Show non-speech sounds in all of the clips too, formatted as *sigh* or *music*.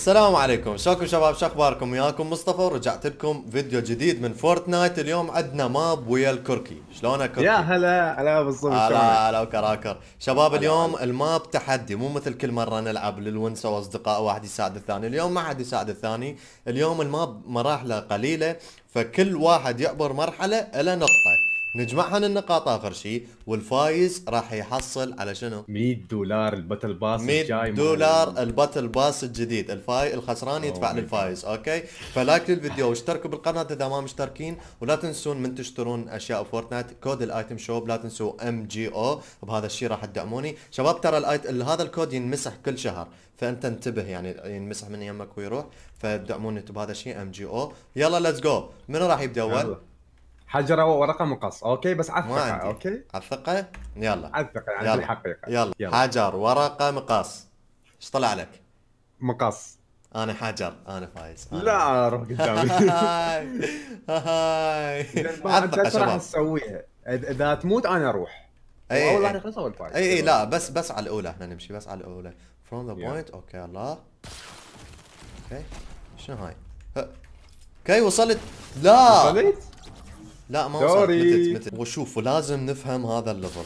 السلام عليكم شلونكم شباب شو اخباركم وياكم مصطفى ورجعت لكم فيديو جديد من فورتنايت اليوم عندنا ماب ويا الكركي شلونك يا هلا هلا بالصبح هلا هلا وكراكر شباب اليوم الماب تحدي مو مثل كل مره نلعب للونسه واصدقاء واحد يساعد الثاني اليوم ما حد يساعد الثاني اليوم الماب مراحله قليله فكل واحد يعبر مرحله الى نقطه نجمعها النقاط اخر شيء والفايز راح يحصل على شنو 100 دولار الباتل باس 100 دولار الباتل باس الجديد الفاي الخسران يدفع للفايز اوكي فلايك للفيديو واشتركوا بالقناه اذا ما مشتركين ولا تنسون من تشترون اشياء فورتنايت كود الايتم شوب لا تنسوا ام جي او بهذا الشيء راح تدعموني شباب ترى الايت... هذا الكود ينمسح كل شهر فانت انتبه يعني ينمسح من يمك ويروح فدعموني بهذا الشيء ام جي او يلا ليتس جو من راح يبدا اول حجره وورقه مقص اوكي بس على الثقه اوكي على الثقه يلا على الثقه يعني يلا. الحقيقه يلا. يلا حجر ورقه مقص ايش طلع لك؟ مقص انا حجر انا فايز أنا لا روح قدامي *laughs* هاي هاي ايش راح نسويها؟ اذا تموت انا اروح اي اول راح اول فايز اي اي لا بس بس على الاولى احنا نمشي بس على الاولى فروم ذا بوينت اوكي الله اوكي شنو هاي؟ اوكي أه. وصلت لا وصلت؟ لا ما وصلت متت متت وشوف لازم نفهم هذا الليفل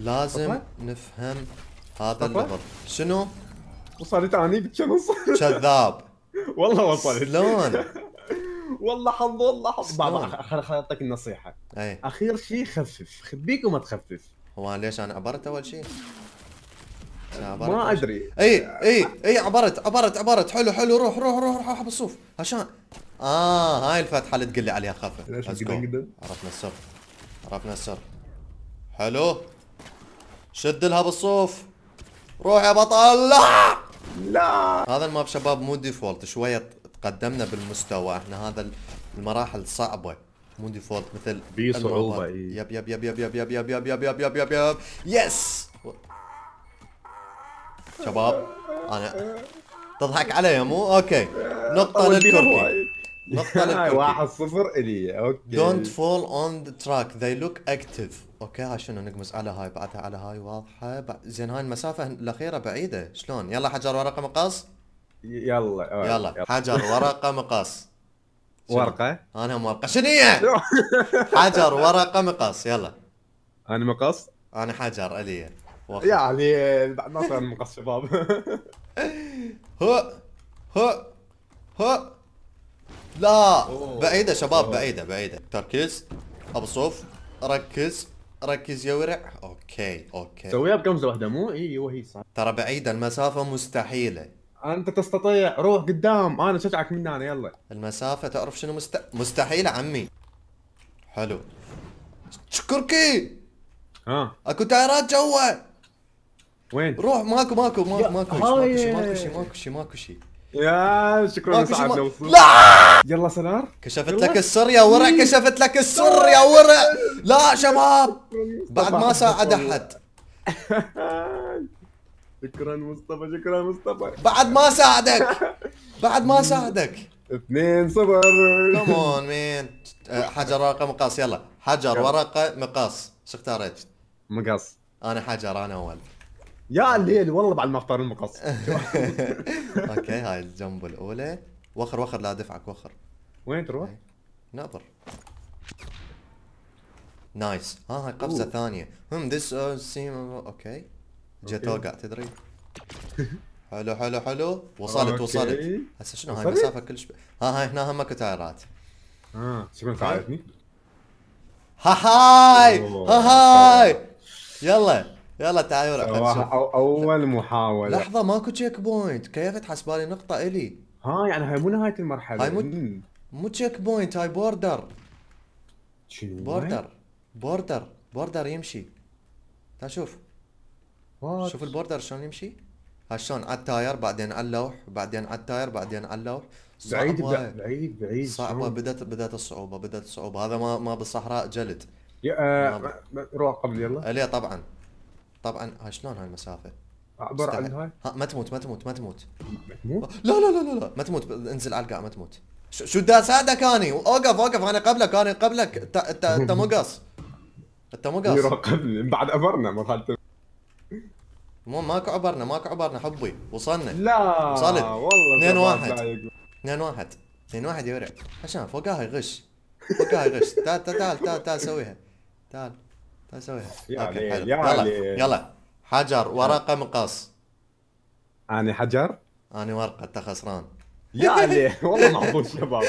لازم أطلع. نفهم هذا الليفل شنو؟ وصلت اني بالشمس كذاب *laughs* والله وصلت شلون؟ *laughs* والله حظ والله حظ بعد خليني اعطيك النصيحه أي. اخير شيء خفف خبيك وما تخفف هو ليش انا عبرت اول شيء؟ ما ادري اي اي اي عبرت عبرت عبرت حلو حلو روح روح روح روح, بالصوف عشان اه هاي الفتحه اللي تقول لي عليها خفه عرفنا السر عرفنا السر حلو شد لها بالصوف روح يا بطل لا لا هذا الماب شباب مو ديفولت شويه تقدمنا بالمستوى احنا هذا المراحل صعبه مو ديفولت مثل صعوبه يب يب يب يب يب يب يب يب يب يب يب يب يب يس شباب انا تضحك علي مو اوكي نقطة للتركي نقطة *laughs* للتركي واحد صفر الي اوكي دونت فول اون ذا تراك ذي لوك اكتف اوكي هاي شنو نقمز على هاي بعدها على هاي واضحة زين هاي المسافة الأخيرة بعيدة شلون يلا حجر ورقة مقص يلا يلا حجر ورقة مقص *laughs* ورقة انا ورقة شنو هي؟ *laughs* حجر ورقة مقص يلا انا مقص انا حجر الي واخر. يعني ناصر مقص شباب *laughs* هو هو هو لا بعيدة شباب بعيدة بعيدة تركيز ابصف ركز ركز يا ورع اوكي اوكي سويها بكمزة واحدة مو اي هي صح ترى بعيدة المسافة مستحيلة انت تستطيع روح قدام انا شجعك من هنا يلا المسافة تعرف شنو مست... مستحيلة عمي حلو شكركي ها اكو تايرات جوا وين؟ روح ماكو ماكو ماكو ماكو شيء ماكو شيء ماكو شيء ماكو شيء يا شكرا صعب لو لا يلا سنار إيه. كشفت لك السر يا ورع كشفت لك السر يا ورع لا شباب بعد ما ساعد احد *laughs* شكرا مصطفى شكرا مصطفى بعد ما ساعدك بعد ما ساعدك 2 0 كمون مين حجر ورقه مقص يلا حجر ورقه مقص شو اختاريت؟ مقص انا حجر انا اول يا الليل والله بعد ما افطر المقص *laughs* اوكي هاي الجنب الاولى وخر وخر لا دفعك وخر وين تروح؟ نظر نايس ها هاي قفزه ثانيه هم ذس سيم اوكي جتوقع تدري *laughs* حلو حلو حلو وصلت وصلت هسه شنو هاي مسافه كلش ها هاي هنا هم اكو تايرات اه شكون تعرفني؟ ها هاي ها هاي يلا يلا تعالوا راح اول محاوله لحظه ماكو تشيك بوينت كيفت حسبالي نقطه الي ها يعني هاي مو نهايه المرحله هاي مو مو تشيك بوينت هاي بوردر شنو بوردر بوردر بوردر يمشي تعال شوف What? شوف البوردر شلون يمشي هاي شلون على التاير بعدين على اللوح بعدين على التاير بعدين على اللوح بعيد بعيد بعيد صعبة بدت بدت الصعوبة بدت الصعوبة هذا ما ما بالصحراء جلد يا آه روح قبل يلا ليه طبعا طبعا ها شلون هاي المسافه؟ اعبر عن هاي؟ ما تموت ما تموت ما تموت لا لا لا لا لا ما تموت انزل على القاع ما تموت شو بدي اساعدك اني اوقف اوقف انا قبلك انا قبلك انت انت مو قص انت مو قص بعد عبرنا ما مو ماكو عبرنا ماكو عبرنا حبي وصلنا لا وصلت والله 2 1 2 1 2 1 يورع عشان فوقها يغش فوقها يغش تعال تعال تعال تعال سويها تعال اسويها يا يا عليل يلا حجر ورقه مقص اني حجر اني ورقه انت خسران يعني *laughs* يعني يا علي والله محظوظ شباب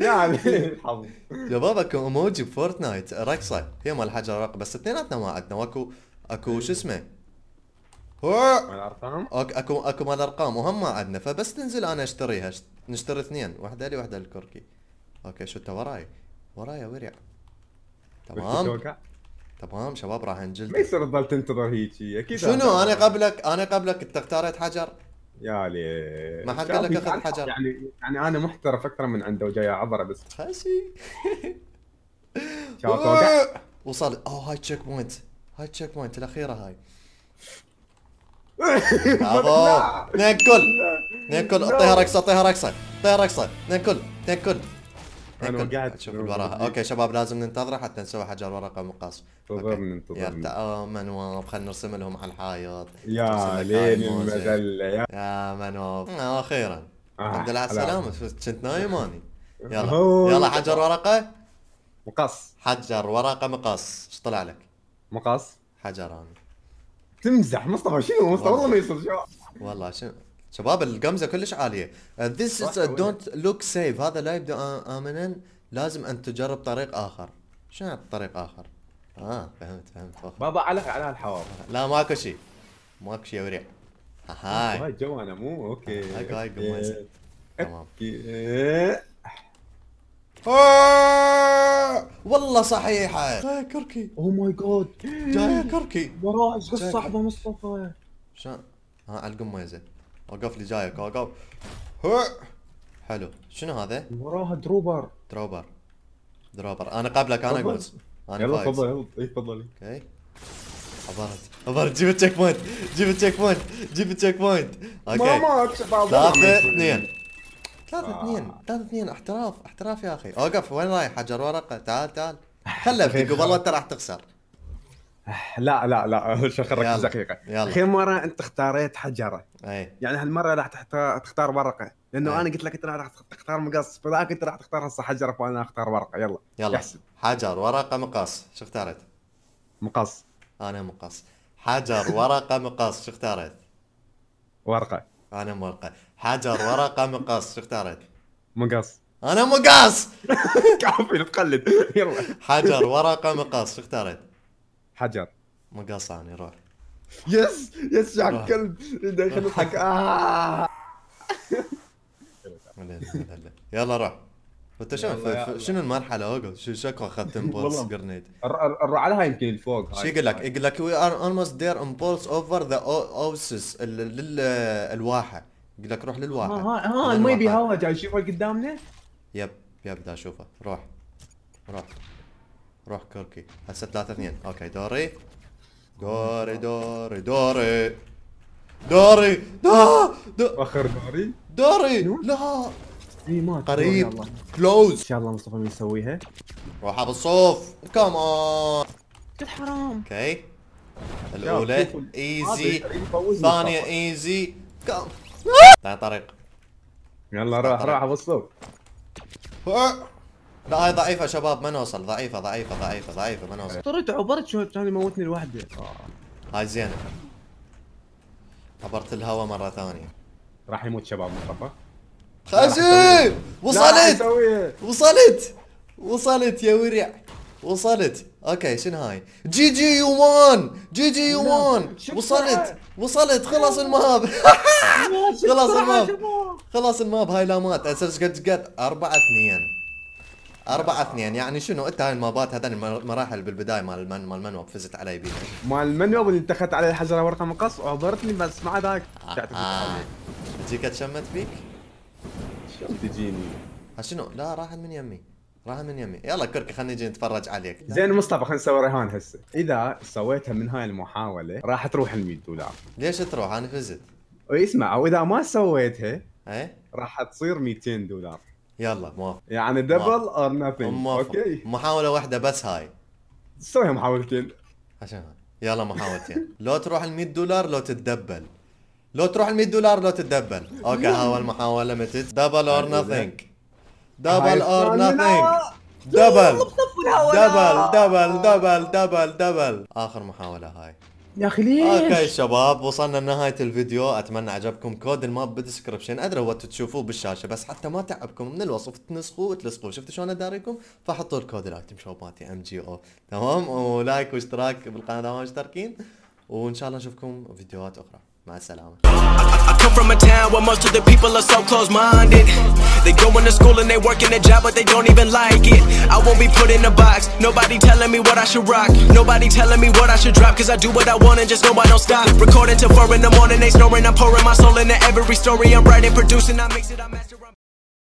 يا علي الحظ شباب اكو اموجي بفورتنايت رقصه هي مال حجر ورقه بس اثنيناتنا ما عندنا واكو اكو شو اسمه الارقام اكو اكو مال ارقام وهم ما عندنا فبس تنزل انا اشتريها نشتري اثنين واحده لي واحده للكركي اوكي شو انت وراي وراي ورع تمام تمام شباب راح انجلد ما يصير تظل تنتظر هيجي اكيد شنو انا قبلك انا قبلك انت اختاريت حجر يا لي ما حد قال لك اخذ حجر يعني يعني انا محترف اكثر من عنده وجاي عبره بس خشي *laughs* وصل او هاي تشيك بوينت هاي تشيك بوينت الاخيره هاي *laughs* ناكل ناكل اعطيها رقصه اعطيها رقصه اعطيها رقصه ناكل ناكل انا وقعت شوف المباراه اوكي إيه. شباب لازم ننتظره حتى نسوي حجر ورقه مقص انتظرني انتظرني يا منوف خلينا نرسم لهم على الحائط يا لين المذله يا منوف آه، اخيرا آه، الحمد لله على السلامه كنت نايم اني *laughs* يلا يلا حجر ورقه مقص حجر ورقه مقص ايش طلع لك؟ مقص حجر انا تمزح مصطفى شنو مصطفى والله ما يصير شو والله شنو شباب القمزه كلش عاليه uh, is از دونت لوك سيف هذا لا يبدو آه، امنا لازم ان تجرب طريق اخر شنو طريق اخر اه فهمت فهمت بابا علق على الحوار لا ماكو شيء ماكو شيء يا وريع هاي جو انا مو اوكي هاي هاي تمام آه! والله صحيحة جاي كركي او ماي جاد جاي كركي وراه ايش قصة صاحبه مصطفى شلون ها على القميزة اوقف لي جايك اوقف حلو شنو هذا؟ وراها دروبر دروبر دروبر انا قبلك انا اقول انا يلا تفضل يلا إيه، تفضل اوكي عبرت عبرت جيب التشيك بوينت جيب التشيك بوينت جيب التشيك بوينت اوكي ما مات ثلاثة اثنين ثلاثة آه. اثنين ثلاثة اثنين احتراف احتراف يا اخي اوقف وين رايح حجر ورقة تعال تعال خله فيك والله ترى راح تخسر لا لا لا *laughs* شو خرجت دقيقه اخير مره انت اختاريت حجره أي. يعني هالمره راح تختار ورقه لانه أي. انا قلت لك انت راح تختار مقص فذاك انت راح تختار هسه حجره فانا اختار ورقه يلا يلا احسب حجر ورقه مقص شو اختارت؟ مقص انا مقص حجر ورقه مقص شو اختارت؟ ورقه انا ورقه حجر ورقه مقص شو اختارت؟ مقص انا مقص *laughs* كافي تقلد يلا حجر ورقه مقص شو اختارت؟ حجر مقصاني روح يس يس يا كلب داخل يضحك آه. *laughs* يلا روح انت شنو شنو المرحله اوجل شو شكو اخذت امبولس جرنيد الرعاله هاي يمكن الفوق شو يقول لك يقول لك وي ار اولموست ذير امبولس اوفر ذا اوسس الواحه يقول لك روح للواحه ها ها المي بيهوى جاي شوفه قدامنا يب يب دا اشوفه روح روح روح كركي هسه 3 2 اوكي دوري دوري دوري دوري دوري دوري اخر دوري دوري لا قريب كلوز ان شاء الله مصطفى بيسويها روح ابو الصوف كمان حرام اوكي الاولى ايزي ثانيه *laughs* ايزي كم طريق يلا روح روح ابو الصوف أه. لا هاي ضعيفة شباب ما نوصل ضعيفة ضعيفة ضعيفة ضعيفة ما نوصل اضطريت عبرت شو ثاني موتني لوحدي هاي زينة عبرت الهواء مرة ثانية راح يموت شباب مصطفى خازم وصلت وصلت وصلت يا ورع وصلت اوكي شنو هاي جي جي يو وان جي جي يو وان وصلت وصلت خلص الماب *laughs* خلص الماب خلص الماب هاي لا مات اسس قد قد 4 2 4 2 يعني شنو انت هاي المابات هذا المراحل بالبدايه مال المن مال المنوب فزت علي بيها مال المنوب اللي اتخذت علي الحجره ورقه مقص وعبرتني بس ما عاد آه. هاك تجيك اتشمت فيك؟ شلون تجيني؟ شنو؟ لا راحت من يمي راحت من يمي يلا كركي خلينا نجي نتفرج عليك زين مصطفى خلينا نسوي رهان هسه اذا سويتها من هاي المحاوله راح تروح ال 100 دولار ليش تروح انا فزت؟ اسمع واذا ما سويتها ايه راح تصير 200 دولار يلا موافق يعني دبل ار نثينج اوكي محاولة واحدة بس هاي سويها محاولتين عشان يلا محاولتين لو تروح ال 100 دولار لو تتدبل لو تروح ال 100 دولار لو تتدبل اوكي اول محاولة متت دبل اور نثينج دبل اور نثينج دبل دبل دبل دبل دبل دبل اخر محاولة هاي يا اخي ليش؟ اوكي شباب وصلنا لنهاية الفيديو اتمنى عجبكم كود الماب بالدسكربشن ادري هو تشوفوه بالشاشة بس حتى ما تعبكم من الوصف تنسخوه وتلصقوه شفتوا شلون اداريكم فحطوا الكود الايتم شو ام جي او تمام ولايك واشتراك بالقناة مشتركين وان شاء الله نشوفكم فيديوهات اخرى مع السلامة I come from a town where most of the people are so close-minded They go to school and they in a job but they don't even like it I won't be put in a box, nobody telling me what I should rock Nobody telling me what I should drop cause I do what I want and just know I don't stop Recording till 4 in the morning, they snoring, I'm pouring my soul into every story I'm writing, producing, I mix it, I master, I'm